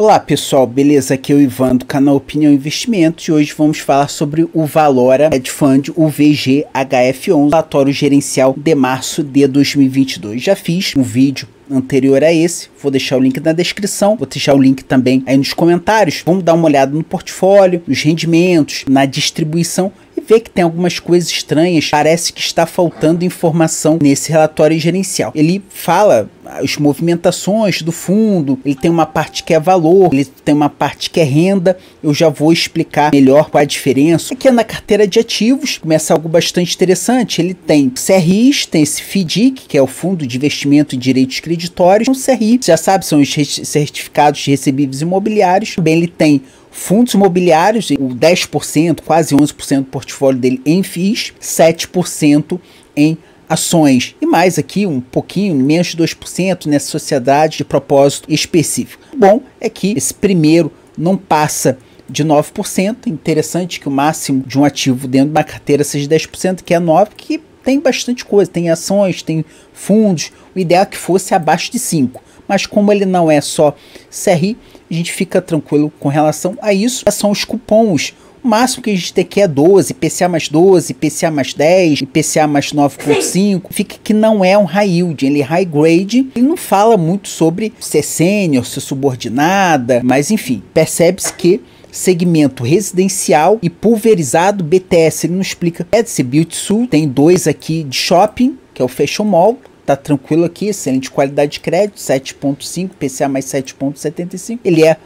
Olá pessoal, beleza? Aqui é o Ivan do canal Opinião Investimentos e hoje vamos falar sobre o Valora Hedge Fund o vghf 11 relatório gerencial de março de 2022. Já fiz um vídeo anterior a esse. Vou deixar o link na descrição, vou deixar o link também aí nos comentários. Vamos dar uma olhada no portfólio, nos rendimentos, na distribuição vê que tem algumas coisas estranhas, parece que está faltando informação nesse relatório gerencial. Ele fala ah, as movimentações do fundo, ele tem uma parte que é valor, ele tem uma parte que é renda. Eu já vou explicar melhor qual a diferença. Aqui é na carteira de ativos, começa algo bastante interessante. Ele tem CRIs, tem esse FDIC, que é o Fundo de Investimento e Direitos Creditórios. Um então, CRI, já sabe, são os certificados de recebíveis imobiliários. Também ele tem Fundos imobiliários, o 10%, quase 11% do portfólio dele em FIIs, 7% em ações e mais aqui um pouquinho, menos de 2% nessa sociedade de propósito específico. O bom é que esse primeiro não passa de 9%, interessante que o máximo de um ativo dentro de uma carteira seja 10%, que é 9%, que tem bastante coisa, tem ações, tem fundos, o ideal é que fosse abaixo de 5%, mas como ele não é só CRI, a gente fica tranquilo com relação a isso. São os cupons. O máximo que a gente tem aqui é 12, IPCA mais 12, IPCA mais 10, IPCA mais 9.5. Fica que não é um high yield, ele é high grade. Ele não fala muito sobre ser é sênior, ser é subordinada, mas enfim, percebe-se que segmento residencial e pulverizado BTS. Ele não explica. É desse Sul, tem dois aqui de shopping, que é o Fashion Mall, tá tranquilo aqui, excelente qualidade de crédito, 7.5, PCA mais 7.75. Ele é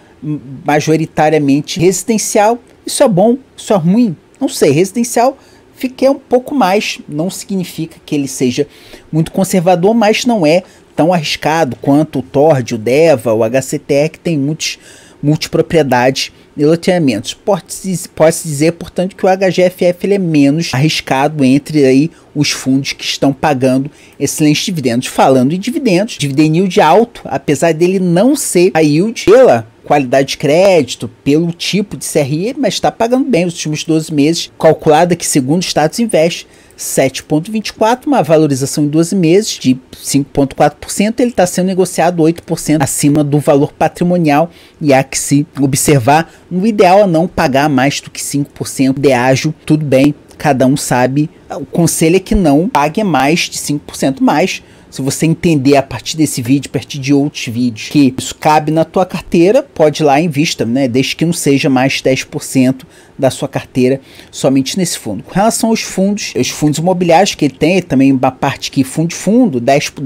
majoritariamente residencial. Isso é bom, isso é ruim, não sei, residencial fiquei um pouco mais, não significa que ele seja muito conservador, mas não é tão arriscado quanto o Tord, o Deva, o HCTR, que tem muitos multipropriedades e loteamentos. Pode-se pode dizer, portanto, que o HGFF ele é menos arriscado entre aí os fundos que estão pagando excelentes dividendos. Falando em dividendos, dividend yield alto, apesar dele não ser a yield pela qualidade de crédito, pelo tipo de CRI, mas está pagando bem os últimos 12 meses, calculada que segundo o Status Invest, 7,24, uma valorização em 12 meses de 5,4%, ele está sendo negociado 8% acima do valor patrimonial e há que se observar, no ideal é não pagar mais do que 5% de ágio, tudo bem, Cada um sabe. O conselho é que não pague mais de 5% mais. Se você entender a partir desse vídeo, a partir de outros vídeos, que isso cabe na tua carteira, pode ir lá em vista, né? Desde que não seja mais 10% da sua carteira somente nesse fundo. Com relação aos fundos, os fundos imobiliários que ele tem, também uma parte que fundo de fundo, 10,8%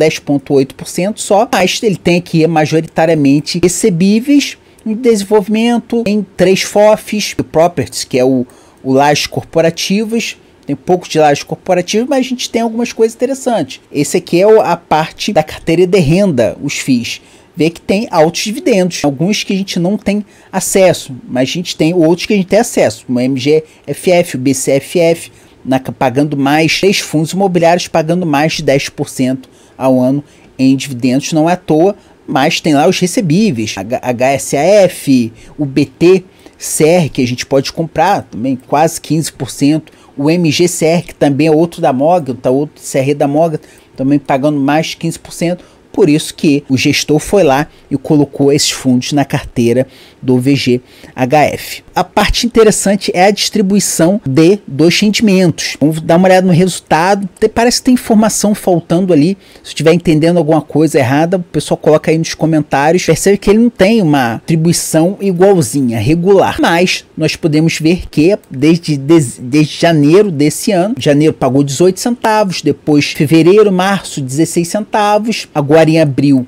10 só, mas ele tem aqui majoritariamente recebíveis em desenvolvimento, em três FOFs, properties, que é o o lajes corporativas. Tem poucos de lajes corporativas mas a gente tem algumas coisas interessantes. Esse aqui é a parte da carteira de renda, os FIIs. Vê que tem altos dividendos, alguns que a gente não tem acesso, mas a gente tem outros que a gente tem acesso, como o MGFF, o BCFF, na, pagando mais, três fundos imobiliários pagando mais de 10% ao ano em dividendos, não é à toa, mas tem lá os recebíveis, H HSAF, o BT, CR, que a gente pode comprar também quase 15%. O MGCR, que também é outro da Moga, tá outro CR da Moga, também pagando mais 15%. Por isso que o gestor foi lá e colocou esses fundos na carteira do VGHF. A parte interessante é a distribuição de dois rendimentos. Vamos dar uma olhada no resultado. Parece que tem informação faltando ali. Se estiver entendendo alguma coisa errada, o pessoal coloca aí nos comentários. Percebe que ele não tem uma distribuição igualzinha, regular. Mas nós podemos ver que desde, desde, desde janeiro desse ano, janeiro pagou 18 centavos, depois fevereiro, março 16 centavos, agora Agora em abril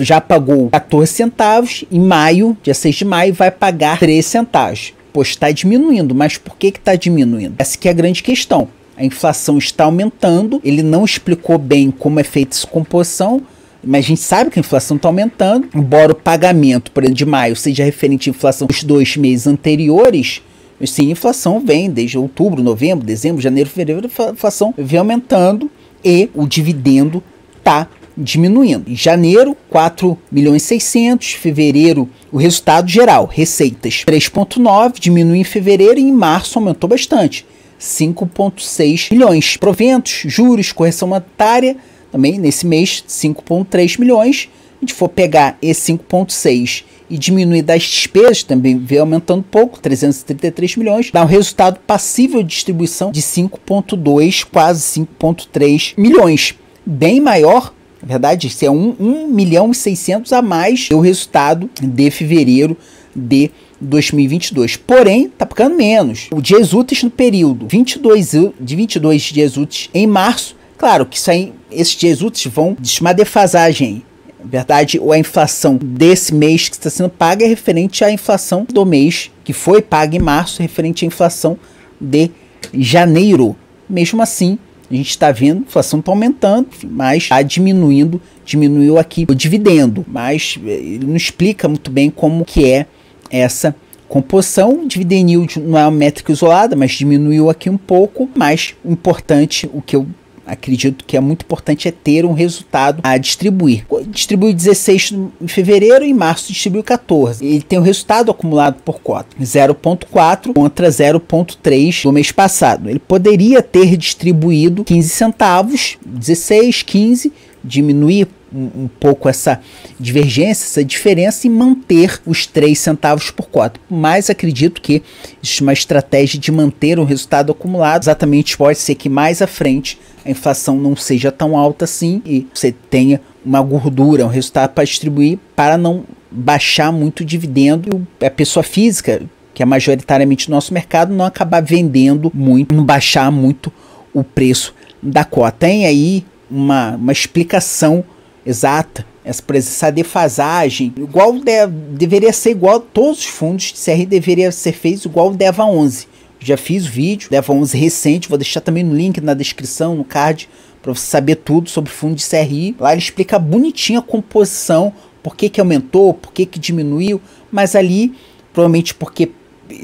já pagou 14 centavos, em maio, dia 6 de maio, vai pagar 3 centavos. Pois está diminuindo, mas por que está diminuindo? Essa que é a grande questão. A inflação está aumentando, ele não explicou bem como é feita essa composição, mas a gente sabe que a inflação está aumentando, embora o pagamento, por exemplo, de maio seja referente à inflação dos dois meses anteriores, sim, a inflação vem desde outubro, novembro, dezembro, janeiro, fevereiro, a inflação vem aumentando e o dividendo está diminuindo. Em janeiro, 4 milhões 600, fevereiro, o resultado geral, receitas 3.9, diminuiu em fevereiro e em março aumentou bastante, 5.6 milhões. Proventos, juros, correção monetária, também nesse mês 5.3 milhões. A gente for pegar esse 5.6 e diminuir das despesas, também vem aumentando pouco, 333 milhões, dá um resultado passível de distribuição de 5.2, quase 5.3 milhões, bem maior na verdade, isso é 1, 1 milhão e 600 a mais do é resultado de fevereiro de 2022. Porém, tá ficando menos. O dias úteis no período 22 de 22 dias úteis em março. Claro que isso aí, esses dias úteis vão de uma defasagem. verdade, ou a inflação desse mês que está sendo paga é referente à inflação do mês que foi paga em março, referente à inflação de janeiro. Mesmo assim, a gente está vendo, a inflação está aumentando, mas está diminuindo, diminuiu aqui o dividendo, mas eh, ele não explica muito bem como que é essa composição. Dividend yield não é uma métrica isolada, mas diminuiu aqui um pouco, mas o importante, o que eu acredito que é muito importante é ter um resultado a distribuir. Distribuiu 16 em fevereiro e em março distribuiu 14. Ele tem o resultado acumulado por cota, 0.4 contra 0.3 do mês passado. Ele poderia ter distribuído 15 centavos, 16, 15 diminuir um, pouco essa divergência, essa diferença e manter os 3 centavos por cota. Mas acredito que existe uma estratégia de manter o resultado acumulado. Exatamente, pode ser que mais à frente a inflação não seja tão alta assim e você tenha uma gordura, um resultado para distribuir para não baixar muito o dividendo e a pessoa física, que é majoritariamente nosso mercado, não acabar vendendo muito, não baixar muito o preço da cota. Tem aí uma, uma explicação exata essa defasagem, igual deve deveria ser igual todos os fundos de CR deveria ser feito igual o DEVA 11. Já fiz o vídeo, DEVA 11 recente, vou deixar também no link na descrição, no card, para você saber tudo sobre fundo de CRI. Lá ele explica bonitinho a composição, por que, que aumentou, por que, que diminuiu, mas ali, provavelmente porque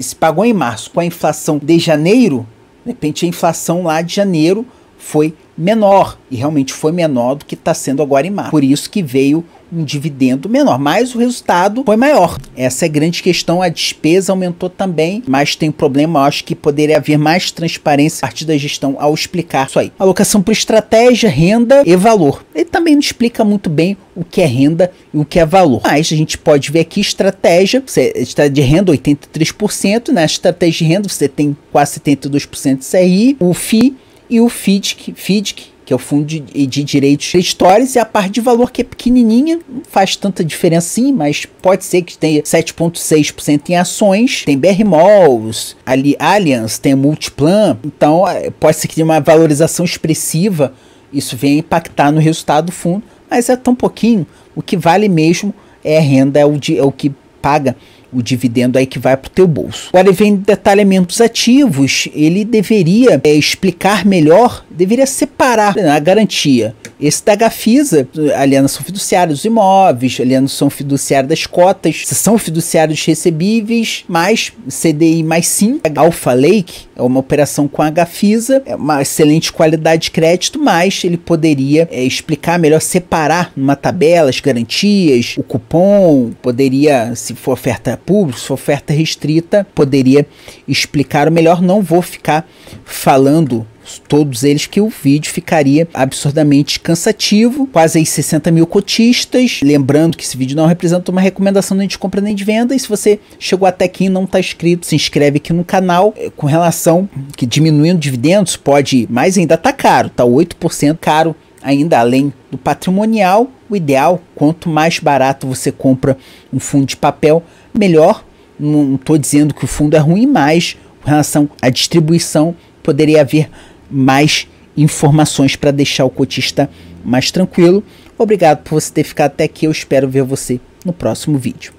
se pagou em março com a inflação de janeiro, de repente a inflação lá de janeiro foi menor, e realmente foi menor do que está sendo agora em março. Por isso que veio um dividendo menor, mas o resultado foi maior. Essa é a grande questão, a despesa aumentou também, mas tem um problema, acho que poderia haver mais transparência a partir da gestão ao explicar isso aí. Alocação por estratégia, renda e valor. Ele também não explica muito bem o que é renda e o que é valor. Mas a gente pode ver aqui estratégia, você está de renda 83%, na né? estratégia de renda você tem quase 72% de CRI, o FII e o FIDC, FIDC que é o Fundo de, de Direitos Creditórios, e a parte de valor que é pequenininha, não faz tanta diferença sim, mas pode ser que tenha 7,6% em ações, tem BR Malls, ali Allianz, tem Multiplan, então é, pode ser que tenha uma valorização expressiva, isso venha impactar no resultado do fundo, mas é tão pouquinho, o que vale mesmo é a renda, é o, de, é o que paga o dividendo aí que vai para o teu bolso. Agora vem detalhamentos ativos, ele deveria é, explicar melhor, deveria separar né, a garantia esse da Gafisa, alienação é fiduciária dos imóveis, alienação é fiduciária das cotas, são fiduciários recebíveis, mais CDI mais sim. Alpha Lake, é uma operação com a Gafisa, é uma excelente qualidade de crédito, mas ele poderia é, explicar melhor, separar numa tabela as garantias, o cupom, poderia, se for oferta pública, se for oferta restrita, poderia explicar melhor. Não vou ficar falando todos eles que o vídeo ficaria absurdamente cansativo, quase aí 60 mil cotistas, lembrando que esse vídeo não representa uma recomendação nem de compra nem de venda, e se você chegou até aqui e não está inscrito, se inscreve aqui no canal, é, com relação que diminuindo dividendos pode, mas ainda está caro, tá 8% caro ainda além do patrimonial, o ideal, quanto mais barato você compra um fundo de papel, melhor. Não estou dizendo que o fundo é ruim, mas com relação à distribuição, poderia haver mais informações para deixar o cotista mais tranquilo. Obrigado por você ter ficado até aqui. Eu espero ver você no próximo vídeo.